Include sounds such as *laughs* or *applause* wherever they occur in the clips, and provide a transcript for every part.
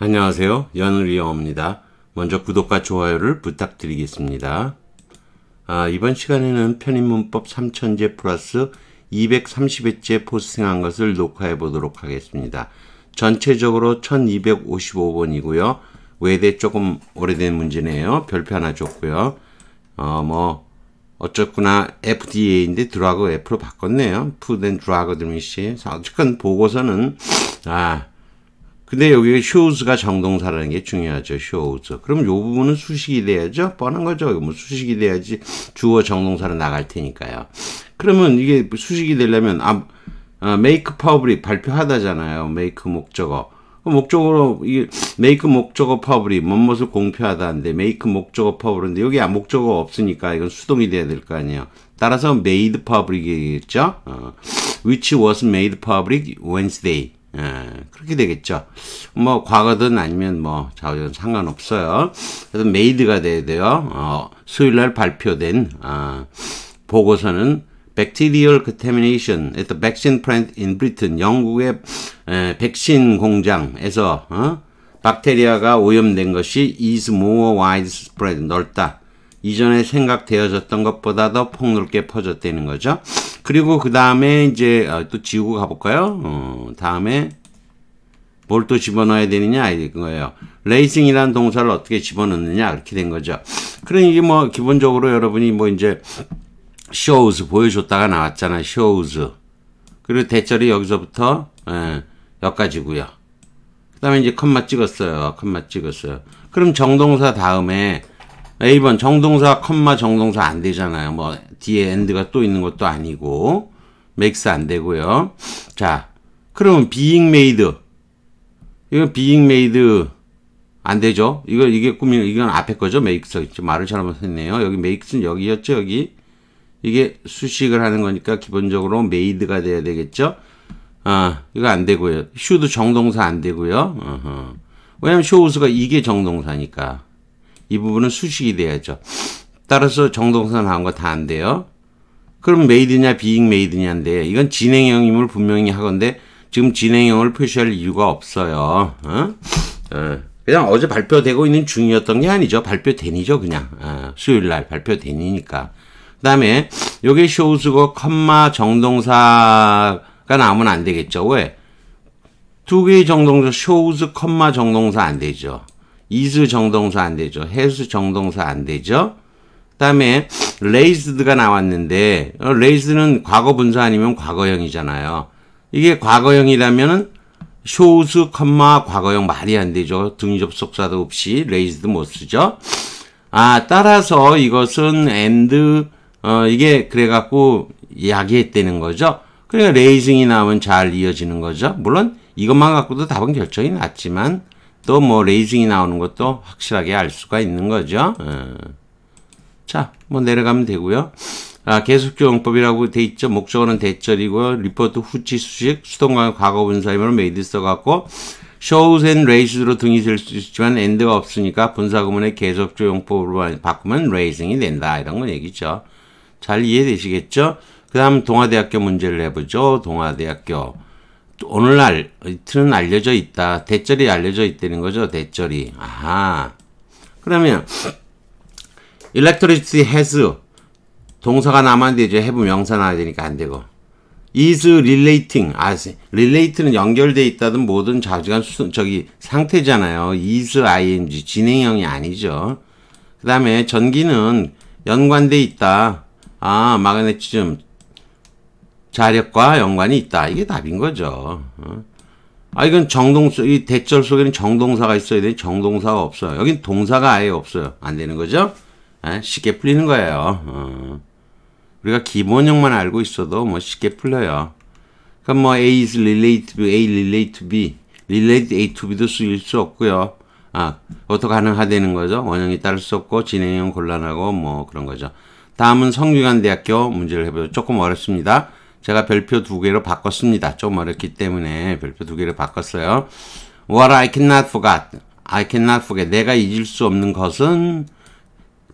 안녕하세요. 연우리영입니다 먼저 구독과 좋아요를 부탁드리겠습니다. 아, 이번 시간에는 편입문법 3000제 플러스 230회째 포스팅한 것을 녹화해 보도록 하겠습니다. 전체적으로 1255번이고요. 외대 조금 오래된 문제네요. 별표 하나 줬고요. 어, 뭐어쨌구나 FDA인데 드라그 F로 바꿨네요. Food and Drug Administration. 어쨌건 보고서는 아 근데 여기 shows가 정동사라는 게 중요하죠. shows. 그럼 요 부분은 수식이 돼야죠. 뻔한 거죠. 뭐 수식이 돼야지 주어 정동사로 나갈 테니까요. 그러면 이게 수식이 되려면 아, 아 make public 발표하다잖아요. make 목적어. 그 목적으로 이게 make 목적어 파블이 뭔것을 공표하다는데 make 목적어 파블인데 여기 아, 목적어 없으니까 이건 수동이 돼야 될 거 아니에요. 따라서 made public이겠죠. 어. which was made public Wednesday. 예, 그렇게 되겠죠. 뭐, 과거든 아니면 뭐, 좌우든 상관없어요. 그래서 메이드가 돼야 돼요. 어, 수요일날 발표된, 어, 보고서는 Bacterial Contamination at the Vaccine Plant in Britain. 영국의 에, 백신 공장에서, 어? 박테리아가 오염된 것이 is more widespread. 넓다. 이전에 생각되어졌던 것보다 더 폭넓게 퍼졌다는 거죠. 그리고 그 다음에 이제 어, 또 지우고 가볼까요? 어, 다음에 뭘 또 집어넣어야 되느냐 이거예요. 레이싱이라는 동사를 어떻게 집어넣느냐 이렇게 된 거죠. 그러니 이게 뭐 기본적으로 여러분이 뭐 이제 shows 보여줬다가 나왔잖아 shows 그리고 대절이 여기서부터 예, 여기까지고요. 그 다음에 이제 컴마 찍었어요. 컴마 찍었어요. 그럼 정동사 다음에 A번 네, 정동사 컴마 정동사 안 되잖아요. 뭐 뒤에 e n 가또 있는 것도 아니고 맥스 안 되고요. 자, 그러면 being made 이건 being made 안 되죠. 이거 이게 꾸미 이건 앞에 거죠. 메이크 e s 말을 잘못했네요. 여기 메이크 e 는 여기였죠. 여기 이게 수식을 하는 거니까 기본적으로 메이드가 돼야 되겠죠. 아 어, 이거 안 되고요. 슈드 정동사 안 되고요. 어허. 왜냐면 쇼우스가 이게 정동사니까. 이 부분은 수식이 돼야죠. 따라서 정동선 나온 거 다 안 돼요. 그럼 메이드냐 비잉 메이드냐인데 이건 진행형임을 분명히 하건데 지금 진행형을 표시할 이유가 없어요. 어? 어. 그냥 어제 발표되고 있는 중이었던 게 아니죠. 발표된이죠 그냥. 어, 수요일날 발표된이니까. 그 다음에 요게 쇼우스고 컴마 정동사가 나오면 안 되겠죠. 왜? 두 개의 정동사, 쇼우스 컴마 정동사 안 되죠. 이수 정동사 안 되죠. 해수 정동사 안 되죠. 그다음에 레이 i s 가 나왔는데 어, 레이 i 는 과거 분사 아니면 과거형이잖아요. 이게 과거형이라면은 쇼우스 컴마 과거형 말이 안 되죠. 등접속사도 없이 레이즈드 못 쓰죠. 아 따라서 이것은 a 드어 이게 그래갖고 야기했다는 거죠. 그러니까 레이징이 나오면 잘 이어지는 거죠. 물론 이것만 갖고도 답은 결정이 났지만 또뭐 레이징이 나오는 것도 확실하게 알 수가 있는 거죠. 예. 자, 뭐 내려가면 되고요. 아, 계속적법이라고돼 있죠. 목적어는 대절이고 리포트 후치 수식 수동과 과거 분사임으로 메이드 써갖고 shows and raise로 등이 될 수 있지만 end가 없으니까 분사구문의 계속적용법으로 바꾸면 raising이 된다 이런 건 얘기죠. 잘 이해되시겠죠? 그 다음 동아대학교 문제를 해보죠. 동아대학교 오늘날 틀은 알려져 있다. 대절이 알려져 있다는 거죠. 대절이. 아하. 그러면 electricity has 동사가 남았는데 이제 have 명사 나와야 되니까 안 되고 is relating 아 relate는 연결되어 있다든 뭐든 자지간 수, 저기 상태잖아요. is ing 진행형이 아니죠. 그다음에 전기는 연관되어 있다. 아 마그네슘 자력과 연관이 있다. 이게 답인 거죠. 어? 아 이건 정동이 대절 속에는 정동사가 있어야 돼. 정동사가 없어요. 여긴 동사가 아예 없어요. 안 되는 거죠? 에? 예? 쉽게 풀리는 거예요. 어. 우리가 기본형만 알고 있어도 뭐 쉽게 풀려요. 그럼 그러니까 뭐 A is relate to A relate to B, relate A to B도 쓰일 수 없고요. 아, 어떻게 가능하다는 거죠? 원형이 따를 수 없고 진행형 곤란하고 뭐 그런 거죠. 다음은 성균관대학교 문제를 해보죠. 조금 어렵습니다. 제가 별표 두 개로 바꿨습니다. 좀 어렵기 때문에 별표 두 개로 바꿨어요. What I cannot forget. I cannot forget. 내가 잊을 수 없는 것은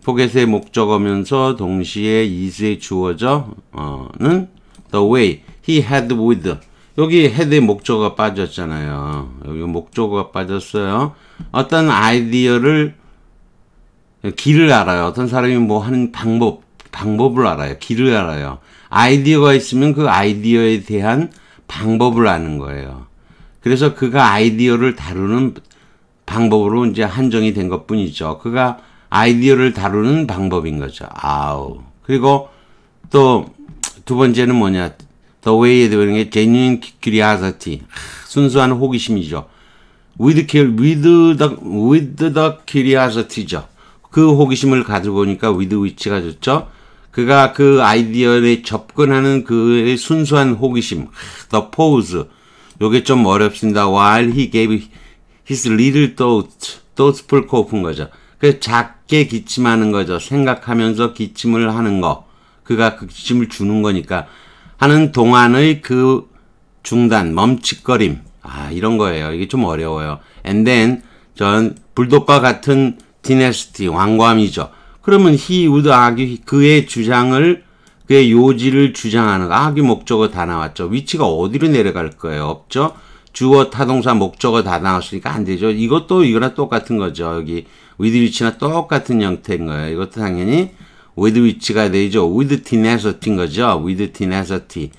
포겟의 목적어면서 동시에 is에 주어져는 the way he had with. 여기 헤드의 목적어 빠졌잖아요. 여기 목적어가 빠졌어요. 어떤 아이디어를 길을 알아요. 어떤 사람이 뭐 하는 방법, 방법을 알아요. 길을 알아요. 아이디어가 있으면 그 아이디어에 대한 방법을 아는 거예요. 그래서 그가 아이디어를 다루는 방법으로 이제 한정이 된것 뿐이죠. 그가 아이디어를 다루는 방법인 거죠. 아우. 그리고 또 두 번째는 뭐냐. The way에 들어가는 게 genuine curiosity. 아, 순수한 호기심이죠. with, with, the, with the curiosity죠. 그 호기심을 가지고 오니까 with which가 좋죠. 그가 그 아이디어에 접근하는 그의 순수한 호기심, the pose. 요게 좀 어렵습니다. While he gave his little thought, thoughtful coup인 거죠. 그 작게 기침하는 거죠. 생각하면서 기침을 하는 거. 그가 그 기침을 주는 거니까. 하는 동안의 그 중단, 멈칫거림. 아, 이런 거예요. 이게 좀 어려워요. And then, 전 불독과 같은 디네스티, 왕관이죠. 그러면 he would argue 그의 주장을 그의 요지를 주장하는 argue 목적어 다 나왔죠. 위치가 어디로 내려갈 거예요? 없죠. 주어 타동사 목적어 다 나왔으니까 안 되죠. 이것도 이거랑 똑같은 거죠. 여기 with 위치나 똑같은 형태인 거예요. 이것도 당연히 with 위치가 되죠. with tenacity 거죠. with tenacity.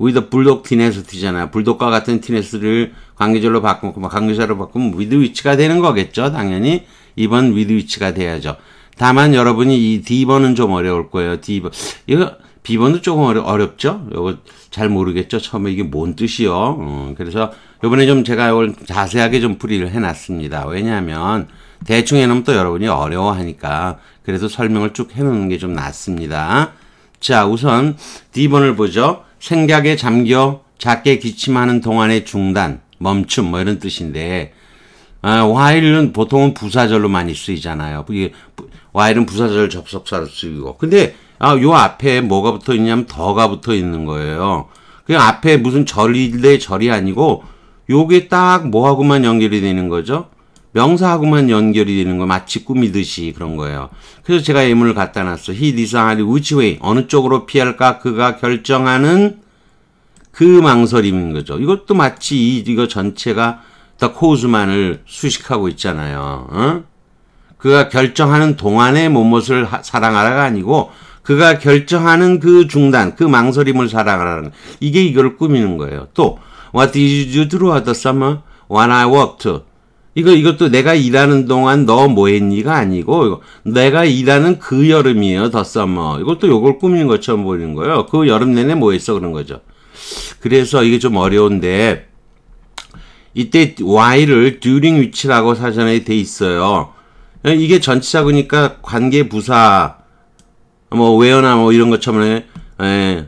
with 불독 티네스티잖아요. 불독과 같은 티네스를 관계절로 바꾸고 관계자로 바꾸면 with 위치가 되는 거겠죠. 당연히 이번 with 위치가 돼야죠. 다만 여러분이 이 D번은 좀 어려울 거예요. D번. 이거 B번도 조금 어려, 어렵죠? 이거 잘 모르겠죠? 처음에 이게 뭔 뜻이요? 음, 그래서 요번에 좀 제가 이걸 자세하게 좀 풀이를 해놨습니다. 왜냐하면 대충 해놓으면 또 여러분이 어려워하니까 그래서 설명을 쭉 해놓는 게 좀 낫습니다. 자 우선 D번을 보죠. 생각에 잠겨 작게 기침하는 동안의 중단, 멈춤 뭐 이런 뜻인데 아, while은 보통은 부사절로 많이 쓰이잖아요. y 은 부사절 접속사로 쓰이고. 근데 아, 요 앞에 뭐가 붙어 있냐면 더가 붙어 있는 거예요. 그냥 앞에 무슨 절인데 절이 아니고 요게 딱 뭐하고만 연결이 되는 거죠? 명사하고만 연결이 되는 거 마치 꿈이듯이 그런 거예요. 그래서 제가 예문을 갖다 놨어. He decided which way 어느 쪽으로 피할까 그가 결정하는 그 망설임인 거죠. 이것도 마치 이, 이거 전체가 다 코우즈만을 수식하고 있잖아요. 어? 그가 결정하는 동안에 몸못을 사랑하라가 아니고 그가 결정하는 그 중단, 그 망설임을 사랑하라는 이게 이걸 꾸미는 거예요. 또 What did you do t h r o u g h t h e summer when I worked? 이거 이것도 내가 일하는 동안 너 뭐했니가 아니고 이거, 내가 일하는 그 여름이에요. 더 썸머. 이것도 요걸 꾸미는 것처럼 보이는 거예요. 그 여름 내내 뭐했어 그런 거죠. 그래서 이게 좀 어려운데 이때 why를 during which라고 사전에 돼 있어요. 예, 이게 전치사 그니까 관계 부사 뭐 외어나 뭐 이런 것처럼 예.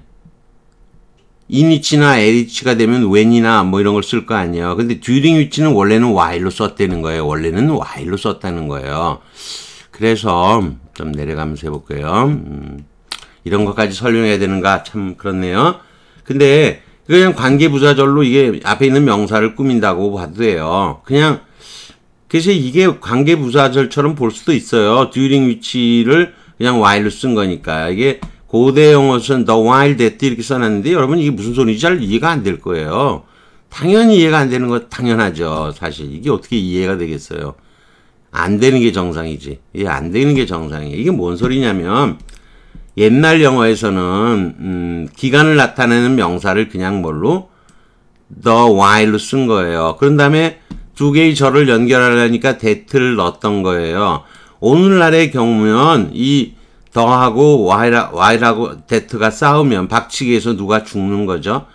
인위치나 에 l 치가 되면 w 이나뭐 이런 걸 쓸 거 아니에요. 근데 during 위치는 원래는 while로 썼다는 거예요. 원래는 while로 썼다는 거예요. 그래서 좀 내려가면서 해볼게요. 음, 이런 것까지 설명해야 되는가 참 그렇네요. 근데 그냥 관계부사절로 이게 앞에 있는 명사를 꾸민다고 봐도 돼요. 그냥 그래서 이게 관계부사절처럼 볼 수도 있어요. during 위치를 그냥 while로 쓴 거니까. 이게 고대 영어선 the while that 이렇게 써놨는데 여러분 이게 무슨 소리인지 잘 이해가 안 될 거예요. 당연히 이해가 안 되는 건 당연하죠. 사실 이게 어떻게 이해가 되겠어요. 안 되는 게 정상이지. 이게 안 되는 게 정상이에요. 이게 뭔 소리냐면 옛날 영어에서는 음, 기간을 나타내는 명사를 그냥 뭘로 the while로 쓴 거예요. 그런 다음에 두 개의 절을 연결하려니까 데트를 넣었던 거예요. 오늘날의 경우면 이 더하고 와이라, 고데트가 싸우면 박치기에서 누가 죽는 거죠.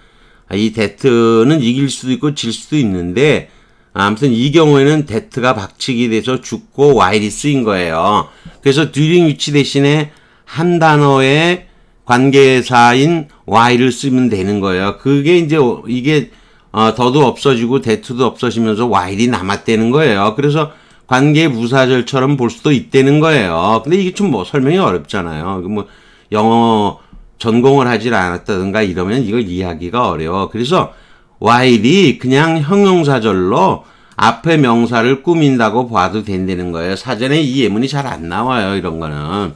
아, 이데트는 이길 수도 있고 질 수도 있는데 아무튼 이 경우에는 데트가 박치기 돼서 죽고 와이리 쓰인 거예요. 그래서 뒤링 위치 대신에 한 단어의 관계사인 와이를 쓰면 되는 거예요. 그게 이제 이게 어, 더도 없어지고 대투도 없어지면서 와일이 남았다는 거예요. 그래서 관계 부사절처럼 볼 수도 있다는 거예요. 근데 이게 좀 뭐 설명이 어렵잖아요. 그 뭐 영어 전공을 하질 않았다든가 이러면 이걸 이해하기가 어려워. 그래서 와일이 그냥 형용사절로 앞에 명사를 꾸민다고 봐도 된다는 거예요. 사전에 이 예문이 잘 안 나와요. 이런 거는.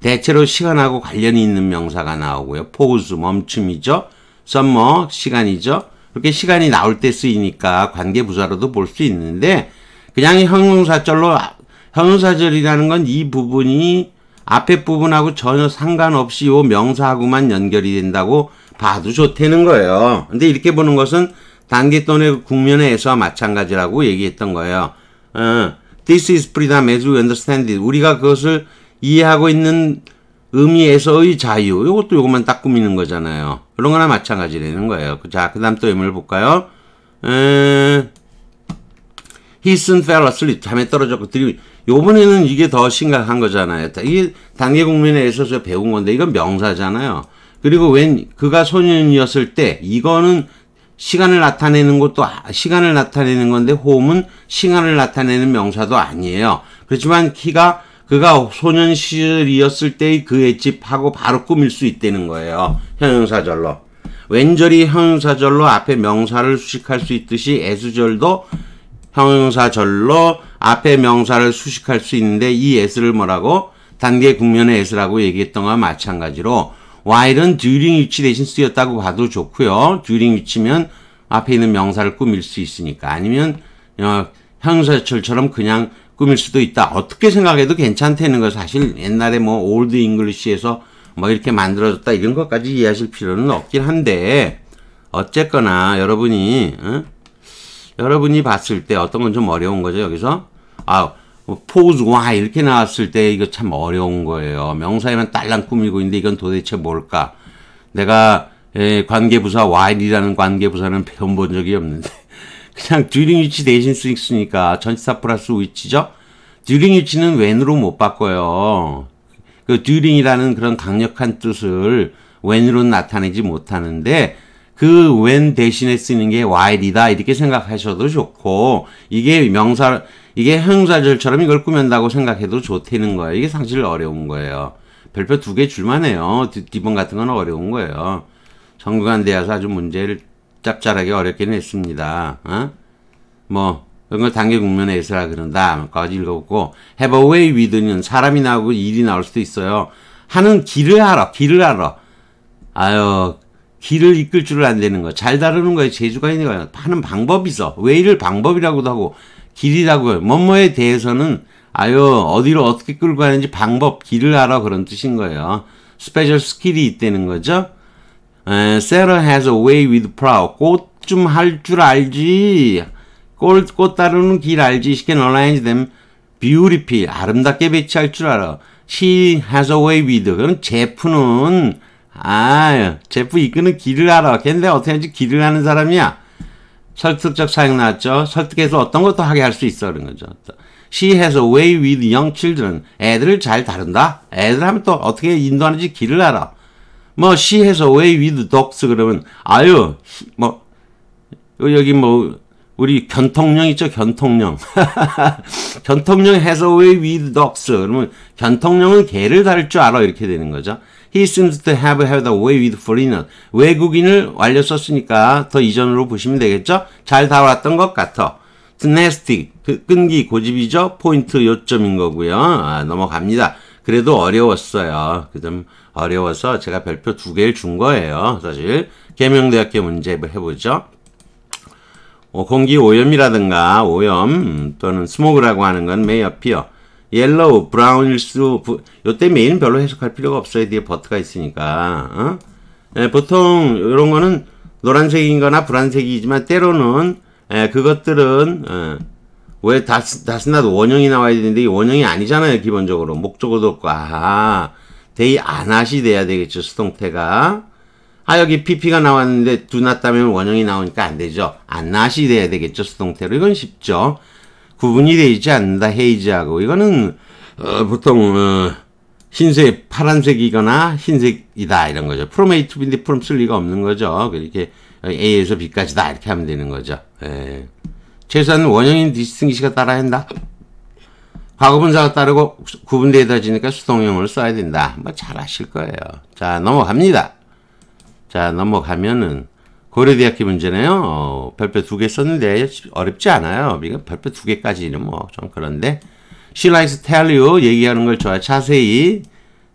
대체로 시간하고 관련이 있는 명사가 나오고요. 포 a u 멈춤이죠. 썸머, 시간이죠. 그렇게 시간이 나올 때 쓰이니까 관계부사로도 볼 수 있는데 그냥 형용사절로 아, 형용사절이라는 건 이 부분이 앞에 부분하고 전혀 상관없이 요 명사하고만 연결이 된다고 봐도 좋다는 거예요. 근데 이렇게 보는 것은 단기 또는 국면의 서와 마찬가지라고 얘기했던 거예요. 어, This is freedom as we understand it. 우리가 그것을 이해하고 있는 의미에서의 자유. 이것도 요것만 딱 꾸미는 거잖아요. 그런 거나 마찬가지라는 거예요. 자, 그 다음 또 예문을 볼까요? 히슨 펠러슬립 잠에 떨어졌고 드림 요번에는 이게 더 심각한 거잖아요. 이게 단계 국민에 있어서 배운 건데 이건 명사잖아요. 그리고 웬 그가 소년이었을 때 이거는 시간을 나타내는 것도 아, 시간을 나타내는 건데 홈은 시간을 나타내는 명사도 아니에요. 그렇지만 키가 그가 소년 시절이었을 때의 그의 집하고 바로 꾸밀 수 있다는 거예요. 형용사절로. 왼절이 형용사절로 앞에 명사를 수식할 수 있듯이 애수절도 형용사절로 앞에 명사를 수식할 수 있는데 이 애수를 뭐라고? 단계 국면의 애수라고 얘기했던 것과 마찬가지로 while은 during 위치 대신 쓰였다고 봐도 좋고요. during 위치면 앞에 있는 명사를 꾸밀 수 있으니까 아니면 형용사절처럼 어, 그냥 꿈일 수도 있다. 어떻게 생각해도 괜찮다는 거 사실 옛날에 뭐 올드 잉글리시에서 뭐 이렇게 만들어졌다 이런 것까지 이해하실 필요는 없긴 한데 어쨌거나 여러분이 응? 어? 여러분이 봤을 때 어떤 건 좀 어려운 거죠 여기서 아 포즈 뭐 와 이렇게 나왔을 때 이거 참 어려운 거예요 명사에만 딸랑 꾸미고 있는데 이건 도대체 뭘까 내가 관계부사 와 h 이라는 관계부사는 *laughs* 배운 본 적이 없는데 그냥 듀링 위치 대신 쓰니까 전치사 플러스 위치죠. 듀링 위치는 when으로 못 바꿔요. 그 듀링이라는 그런 강력한 뜻을 when으로는 나타내지 못하는데 그 when 대신에 쓰는 게 while이다 이렇게 생각하셔도 좋고 이게 명사 이게 형사절처럼 이걸 꾸면다고 생각해도 좋다는 거예요. 이게 상실 어려운 거예요. 별표 두 개 줄만 해요. 디번 같은 건 어려운 거예요. 정교한 대여서 아주 문제를 짭짤하게 어렵기는 했습니다. 어? 뭐 그런 단계 국면에 있라 그런다까지 읽어보고 have a way with는 사람이 나오고 일이 나올 수도 있어요. 하는 길을 알아. 길을 알아. 아유 길을 이끌 줄을 안 되는 거. 잘 다루는 거에 재주가 있는 거야. 하는 방법이 있어. w a 를 방법이라고도 하고 길이라고 뭐뭐에 대해서는 아유 어디로 어떻게 끌고 가는지 방법 길을 알아 그런 뜻인 거예요. 스페셜 스킬이 있다는 거죠. 에, Sarah has a way with p r o u 꽃좀 할 줄 알지. 꽃, 꽃 따르는 길 알지. She can arrange them b e a u t i f u l 아름답게 배치할 줄 알아. She has a way with. 그럼 제프는 아, 제프 이끄는 길을 알아. 근데 어떻게 하는지 길을 아는 사람이야. 설득적 사용 나왔죠. 설득해서 어떤 것도 하게 할 수 있어. 그런 거죠. She has a way with young children. 애들을 잘 다룬다. 애들 하면 또 어떻게 인도하는지 길을 알아. 뭐 시에서 왜 with d 그러면 아유 뭐 그 여기 뭐 우리 견통령 있죠 견통령 *laughs* 견통령 해서 왜 with d 그러면 견통령은 개를 다룰 줄 알아 이렇게 되는 거죠 he seems to have had a way with foreigner 외국인을 완료 썼으니까 더 이전으로 보시면 되겠죠 잘다뤘던것 같아 d o m e s t i 그 끈기 고집이죠 포인트 요점인 거고요 아, 넘어갑니다 그래도 어려웠어요 그점 어려워서 제가 별표 두 개를 준 거예요. 사실 계명대학교 문제 뭐 해보죠. 어, 공기 오염이라든가 오염 음, 또는 스모그라고 하는 건 메이어피어 옐로우, 브라운일 수 요때 메인 별로 해석할 필요가 없어요. 뒤에 버트가 있으니까 어? 예, 보통 이런 거는 노란색인거나 브란색이지만 때로는 예, 그것들은 예, 왜 다스 다스나 원형이 나와야 되는데 이 원형이 아니잖아요. 기본적으로 목적어도 없고 아 데이 안 하시 돼야 되겠죠. 수동태가. 아 여기 pp가 나왔는데 두났다면 원형이 나오니까 안 되죠. 안 하시 돼야 되겠죠. 수동태로. 이건 쉽죠. 구분이 돼 있지 않는다. 헤이즈하고. 이거는 어, 보통 어, 흰색, 파란색이거나 흰색이다 이런 거죠. 프롬 A to B인데 프롬 쓸 리가 없는 거죠. 이렇게 A에서 B까지다 이렇게 하면 되는 거죠. 예. 최소한 원형인 디스팅시가 따라야 한다. 과거분사가 따르고 구분되어지니까 수동형을 써야 된다. 뭐잘 아실 거예요. 자 넘어갑니다. 자 넘어가면은 고려대학교 문제네요. 어, 별표 두 개 썼는데 어렵지 않아요. 이거 별표 두 개까지는 뭐 좀 그런데 She likes tell you 얘기하는 걸 좋아해. 자세히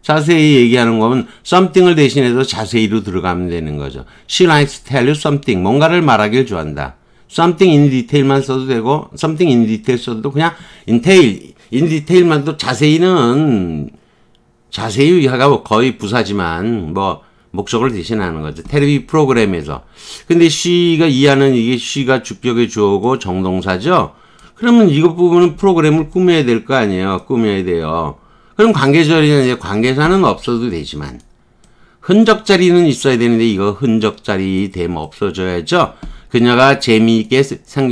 자세히 얘기하는 거면 something을 대신해서 자세히로 들어가면 되는 거죠. She likes tell you something. 뭔가를 말하길 좋아한다. something in detail만 써도 되고 something in detail 써도 그냥 entail 인 디테일만도 자세히는 자세히 의하가 거의 부사지만 뭐 목적을 대신하는 거죠. 테레비 프로그램에서. 근데 she가 이하는 이게 she가 주격의 주어고 정동사죠. 그러면 이것 부분은 프로그램을 꾸며야 될 거 아니에요. 꾸며야 돼요. 그럼 관계절이는 이제 관계사는 없어도 되지만 흔적자리는 있어야 되는데 이거 흔적자리 되면 없어져야죠. 그녀가 재미있게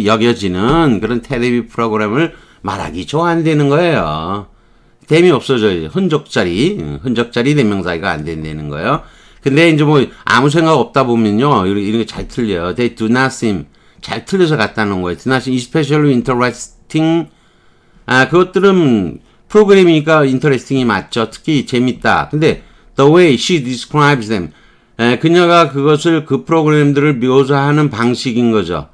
여겨지는 그런 테레비 프로그램을 말하기 좋아 안 되는 거예요. 댐이 없어져요. 흔적자리, 흔적자리 대명사가 네 안 된다는 거예요. 근데 이제 뭐 아무 생각 없다 보면요. 이런, 이런 게 잘 틀려요. They do not seem. 잘 틀려서 갔다는 거예요. Do not seem especially interesting. 아, 그것들은 프로그램이니까 interesting이 맞죠. 특히 재밌다. 근데 the way she describes them. 에, 그녀가 그것을 그 프로그램들을 묘사하는 방식인 거죠.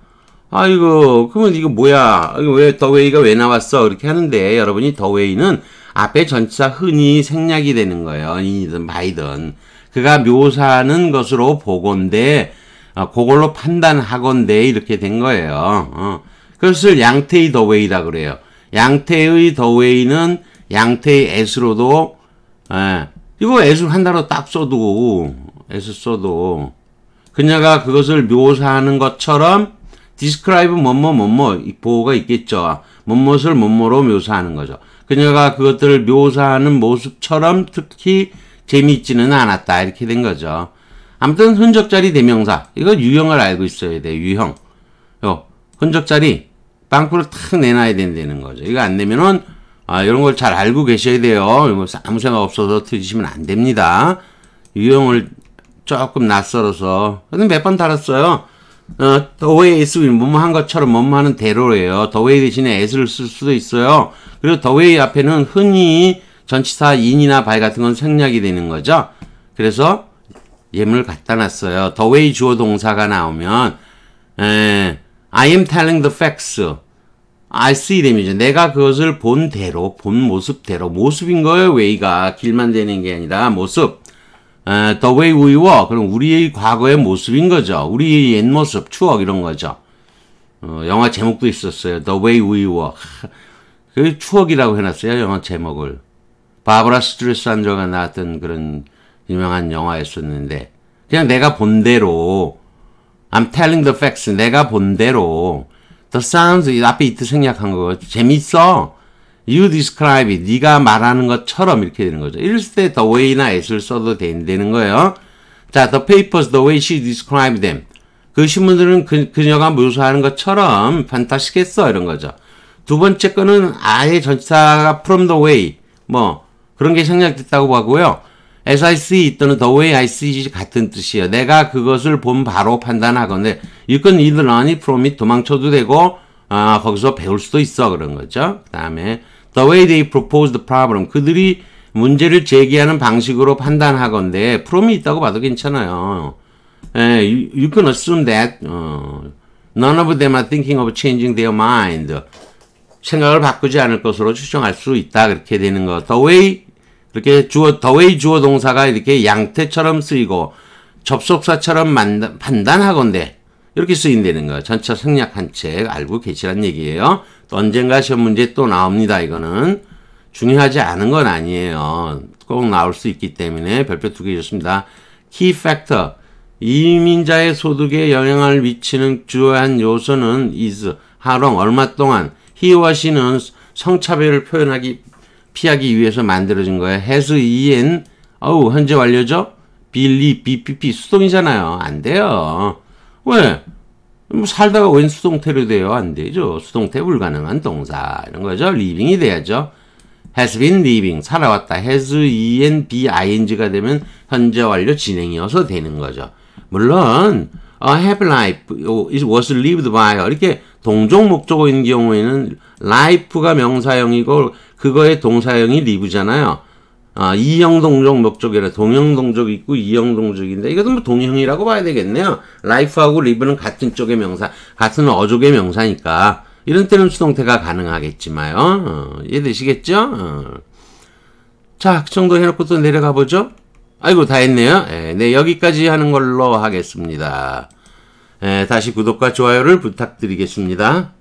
아이고 그러면 이거 뭐야 왜 더웨이가 왜 나왔어 이렇게 하는데 여러분이 더웨이는 앞에 전치사 흔히 생략이 되는 거예요 인이든 바이든 그가 묘사하는 것으로 보건데 어, 그걸로 판단하건데 이렇게 된 거예요 어. 그것을 양태의 더웨이라 그래요 양태의 더웨이는 양태의 S로도 에, 예. 이거 S 한 단어 딱 써도 S 써도 그녀가 그것을 묘사하는 것처럼 describe 뭐뭐 뭐뭐 보호가 있겠죠. 뭐뭐을 뭐뭐로 묘사하는 거죠. 그녀가 그것들을 묘사하는 모습처럼 특히 재미있지는 않았다. 이렇게 된 거죠. 아무튼 흔적자리 대명사. 이거 유형을 알고 있어야 돼. 유형. 요 흔적자리 빵꾸를 탁 내놔야 된다는 거죠. 이거 안 내면은 아, 이런 걸 잘 알고 계셔야 돼요. 이거 아무 생각 없어서 틀리시면 안 됩니다. 유형을 조금 낯설어서. 근데 몇 번 달았어요. 어, the way is 뭐뭐 한 것처럼 뭐뭐 하는 대로예요. the 대신에 as를 쓸 수도 있어요. 그리고 the 앞에는 흔히 전치사 i 이나 by 같은 건 생략이 되는 거죠. 그래서 예문을 갖다 놨어요. the 주어 동사가 나오면 에, I am telling the facts. I see them이죠. 내가 그것을 본 대로, 본 모습대로. 모습인 거예요, w a 가 길만 되는 게 아니라 모습. 에, The way we were. 그럼 우리의 과거의 모습인 거죠. 우리의 옛 모습, 추억 이런 거죠. 어, 영화 제목도 있었어요. The way we were. *laughs* 그 추억이라고 해놨어요. 영화 제목을. 바브라 스트레산저가 나왔던 그런 유명한 영화였었는데 그냥 내가 본 대로 I'm telling the facts. 내가 본 대로 The sounds 앞에 이트 생략한 거 재밌어. you describe it. 네가 말하는 것처럼 이렇게 되는 거죠. 이랬을 때 the way나 as를 써도 된다는 거예요. 자, the papers the way she described them. 그 신문들은 그, 그녀가 묘사하는 것처럼 판타시겠어 이런 거죠. 두 번째 거는 아예 전치사가 from the way 뭐 그런 게 생략됐다고 보고요. as I see 또는 the way I see 같은 뜻이에요. 내가 그것을 본 바로 판단하건데 이건 either run from it 도망쳐도 되고 아 거기서 배울 수도 있어 그런 거죠. 그 다음에 The way they propose the problem. 그들이 문제를 제기하는 방식으로 판단하건데 프롬이 있다고 봐도 괜찮아요. 예, you, you can assume that 어, none of them are thinking of changing their mind. 생각을 바꾸지 않을 것으로 추정할 수 있다. 그렇게 되는 거. The way 이렇게 주어 the way 주어 동사가 이렇게 양태처럼 쓰이고 접속사처럼 판단하건데 이렇게 쓰인다는 거 전체 생략한 책 알고 계시란 얘기예요. 또 언젠가 시험 문제 또 나옵니다. 이거는 중요하지 않은 건 아니에요. 꼭 나올 수 있기 때문에 별표 두 개 줬습니다. 키 팩터 이민자의 소득에 영향을 미치는 주요한 요소는 is 하롱 얼마 동안 히와 시는 성차별을 표현하기 피하기 위해서 만들어진 거예요. has en 어우 현재 완료죠? 빌리 BPP 수동이잖아요. 안 돼요. 왜? 뭐 살다가 웬 수동태로 돼요? 안 되죠. 수동태 불가능한 동사 이런 거죠. living이 돼야죠. has been living 살아왔다. has enb ing가 되면 현재 완료 진행이어서 되는 거죠. 물론 a 어, have life 어, is was lived by 이렇게 동종 목적어인 경우에는 life가 명사형이고 그거의 동사형이 live잖아요. 아, 이형동족 목적이라 동형동족 있고 이형동족인데 이것은 뭐 동형이라고 봐야 되겠네요. 라이프하고 리브는 같은 쪽의 명사, 같은 어족의 명사니까 이런 때는 수동태가 가능하겠지만요. 어, 이해되시겠죠? 어. 자, 그 정도 해놓고 또 내려가 보죠. 아이고 다 했네요. 예, 네 여기까지 하는 걸로 하겠습니다. 예, 다시 구독과 좋아요를 부탁드리겠습니다.